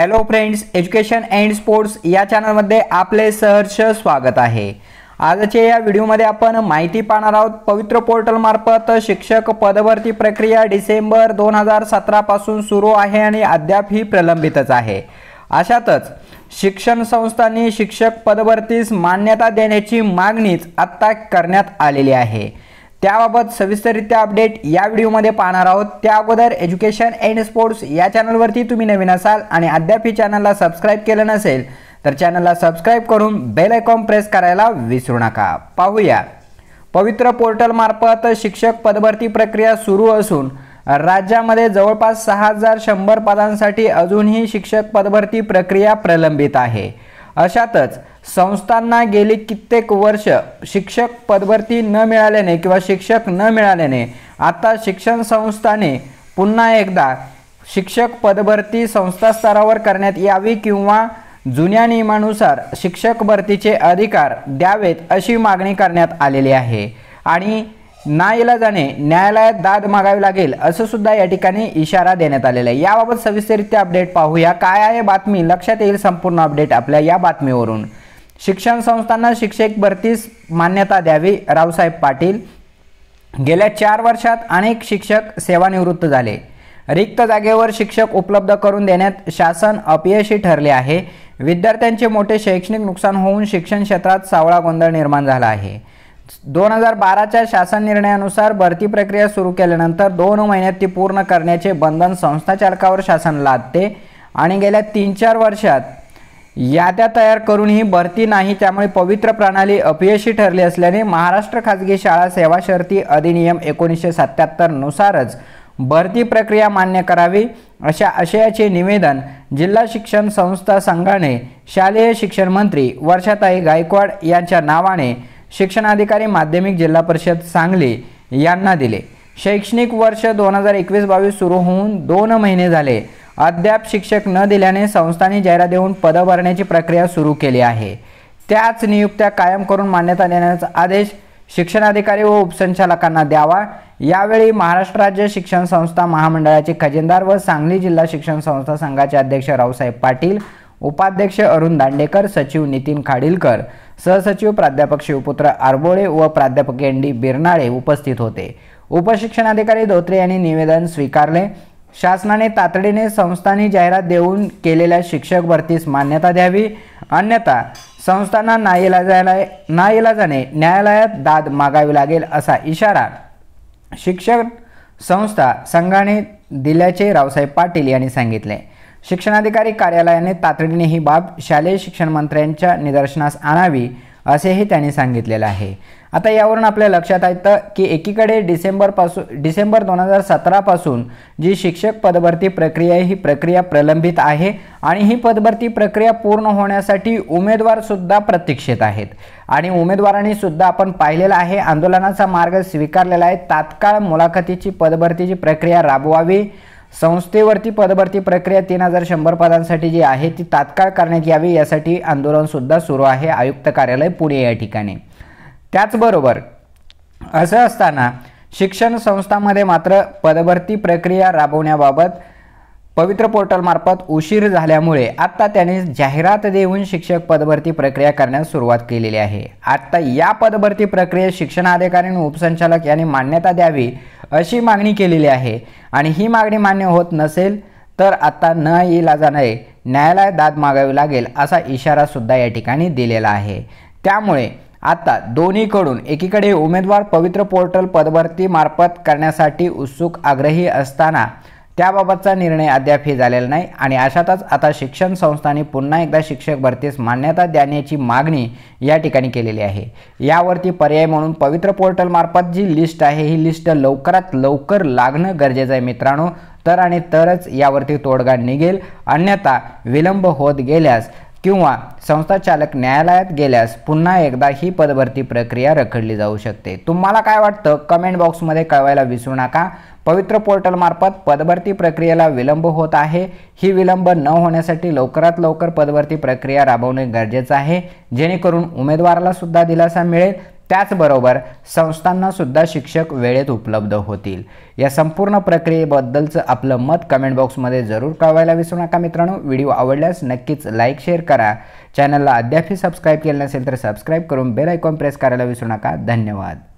hello friends education and sports या चॅनलमध्ये आपले सहर्ष स्वागत आहे आजच्या या व्हिडिओमध्ये आपण माहिती पाहणार आहोत पवित्र पोर्टलमार्फत शिक्षक पदभरती प्रक्रिया डिसेंबर दोन हजार सतरापासून सुरू आहे आणि अद्याप ही प्रलंबितच आहे अशातच शिक्षण संस्थांनी शिक्षक पदभरतीस मान्यता देण्याची मागणीच आत्ता करण्यात आलेली आहे त्याबाबत सविस्तररित्या अपडेट या व्हिडिओमध्ये पाहणार आहोत त्या अगोदर एज्युकेशन अँड स्पोर्ट्स या चॅनलवरती तुम्ही नवीन असाल आणि अद्याप ही चॅनलला सबस्क्राईब केलं नसेल तर चॅनलला सबस्क्राईब करून बेल आयकॉन प्रेस करायला विसरू नका पाहूया पवित्र पोर्टलमार्फत शिक्षक पदभरती प्रक्रिया सुरू असून राज्यामध्ये जवळपास सहा हजार शंभर पदांसाठी अजूनही शिक्षक पदभरती प्रक्रिया प्रलंबित आहे अशातच संस्थांना गेली कित्येक वर्ष शिक्षक पदभरती न मिळाल्याने किंवा शिक्षक न मिळाल्याने आता शिक्षण संस्थाने पुन्हा एकदा शिक्षक पदभरती संस्था स्तरावर करण्यात यावी किंवा जुन्या नियमानुसार शिक्षक भरतीचे अधिकार द्यावेत अशी मागणी करण्यात आलेली आहे आणि ना इलाजाने न्यायालयात दाद मागावी लागेल असं सुद्धा या ठिकाणी इशारा देण्यात आलेला आहे याबाबत सविस्तरित्या अपडेट पाहूया काय आहे बातमी लक्षात येईल संपूर्ण अपडेट आपल्या या बातमीवरून शिक्षण संस्थांना शिक्षक भरतीस मान्यता द्यावी रावसाहेब पाटील गेल्या चार वर्षात अनेक शिक्षक सेवानिवृत्त झाले रिक्त जागेवर शिक्षक उपलब्ध करून देण्यात शासन अपयशी ठरले आहे विद्यार्थ्यांचे मोठे शैक्षणिक नुकसान होऊन शिक्षण क्षेत्रात सावळा गोंधळ निर्माण झाला आहे दोन हजार बाराच्या शासन निर्णयानुसार भरती प्रक्रिया सुरू केल्यानंतर दोन महिन्यात ती पूर्ण करण्याचे बंधन संस्थाचालकावर शासन लादते आणि गेल्या तीन चार वर्षात याद्या तयार करून ही भरती नाही त्यामुळे पवित्र प्रणाली अपयशी ठरली असल्याने महाराष्ट्र खाजगी शाळा सेवा शर्ती अधिनियम एकोणीसशे नुसारच भरती प्रक्रिया मान्य करावी अशा आशयाचे निवेदन जिल्हा शिक्षण संस्था संघाने शालेय शिक्षण मंत्री वर्षाताई गायकवाड यांच्या नावाने शिक्षणाधिकारी माध्यमिक जिल्हा परिषद सांगली यांना दिले शैक्षणिक वर्ष दोन हजार एकवीस बावीस सुरू होऊन दोन महिने झाले अद्याप शिक्षक न दिल्याने संस्थांनी जाहिरात देऊन पद भरण्याची प्रक्रिया सुरू केली आहे त्याच नियुक्त्या कायम करून मान्यता देण्याचा आदेश शिक्षणाधिकारी व उपसंचालकांना द्यावा यावेळी महाराष्ट्र राज्य शिक्षण संस्था महामंडळाचे खजिनदार व सांगली जिल्हा शिक्षण संस्था संघाचे अध्यक्ष रावसाहेब पाटील उपाध्यक्ष अरुण दांडेकर सचिव नितीन खाडिलकर सहसचिव प्राध्यापक शिवपुत्र आरबोळे व प्राध्यापक एन डी बिरनाळे उपस्थित होते उपशिक्षणाधिकारी धोत्रे यांनी निवेदन स्वीकारले शासनाने तातडीने संस्थांनी जाहिरात देऊन केलेल्या शिक्षक भरतीस मान्यता द्यावी अन्यथा संस्थांना ना नाईलाजाने न्यायालयात दाद मागावी लागेल असा इशारा शिक्षक संस्था संघाने दिल्याचे रावसाहेब पाटील यांनी सांगितले शिक्षणाधिकारी कार्यालयाने तातडीने ही बाब शालेय शिक्षण मंत्र्यांच्या निदर्शनास आणावी असेही त्यांनी सांगितलेलं आहे आता यावरून आपल्या लक्षात येतं की एकीकडे डिसेंबरपासून डिसेंबर दोन हजार सतरापासून जी शिक्षक पदभरती प्रक्रिया ही प्रक्रिया प्रलंबित आहे आणि ही पदभरती प्रक्रिया पूर्ण होण्यासाठी उमेदवारसुद्धा प्रतीक्षेत आहेत आणि उमेदवारांनी सुद्धा आपण पाहिलेला आहे आंदोलनाचा मार्ग स्वीकारलेला आहे तात्काळ मुलाखतीची पदभरतीची प्रक्रिया राबवावी संस्थेवरती पदभरती प्रक्रिया तीन हजार शंभर पदांसाठी जी आहे ती तात्काळ करण्यात यावी यासाठी आंदोलनसुद्धा सुरू आहे आयुक्त कार्यालय पुणे या ठिकाणी त्याचबरोबर असं असताना शिक्षण संस्थांमध्ये मात्र पदभरती प्रक्रिया राबवण्याबाबत पवित्र पोर्टलमार्फत उशीर झाल्यामुळे आत्ता त्यांनी जाहिरात देऊन शिक्षक पदभरती प्रक्रिया करण्यास सुरुवात केलेली आहे आत्ता या पदभरती प्रक्रियेत शिक्षणाधिकारी आणि उपसंचालक यांनी मान्यता द्यावी अशी मागणी केलेली आहे आणि ही मागणी मान्य होत नसेल तर आत्ता न जाणारे न्यायालयात दाद मागावी लागेल असा इशारासुद्धा या ठिकाणी दिलेला आहे त्यामुळे आता दोन्हीकडून एकीकडे उमेदवार पवित्र पोर्टल पदभरती मार्फत करण्यासाठी उत्सुक आग्रही असताना त्याबाबतचा निर्णय अद्यापही झालेला नाही आणि अशातच आता शिक्षण संस्थांनी पुन्हा एकदा शिक्षक भरतीस मान्यता देण्याची मागणी या ठिकाणी केलेली आहे यावरती पर्याय म्हणून पवित्र पोर्टलमार्फत जी लिस्ट आहे ही लिस्ट लवकरात लवकर लागणं गरजेचं आहे मित्रांनो तर आणि तरच यावरती तोडगा निघेल अन्यथा विलंब होत गेल्यास किंवा संस्थाचालक न्यायालयात गेल्यास पुन्हा एकदा ही पदभरती प्रक्रिया रखडली जाऊ शकते तुम्हाला काय वाटतं कमेंट बॉक्समध्ये कळवायला विसरू नका पवित्र पोर्टलमार्फत पदभरती प्रक्रियेला विलंब होत आहे ही विलंब न होण्यासाठी लवकरात लवकर पदभरती प्रक्रिया राबवणे गरजेचं आहे जेणेकरून उमेदवाराला सुद्धा दिलासा मिळेल त्याचबरोबर संस्थांनासुद्धा शिक्षक वेळेत उपलब्ध होतील या संपूर्ण प्रक्रियेबद्दलचं आपलं मत कमेंट बॉक्समध्ये जरूर कळवायला विसरू नका मित्रांनो व्हिडिओ आवडल्यास नक्कीच लाईक शेअर करा चॅनलला अद्यापही सबस्क्राईब केलं नसेल तर सबस्क्राईब करून बेल आयकॉन प्रेस करायला विसरू नका धन्यवाद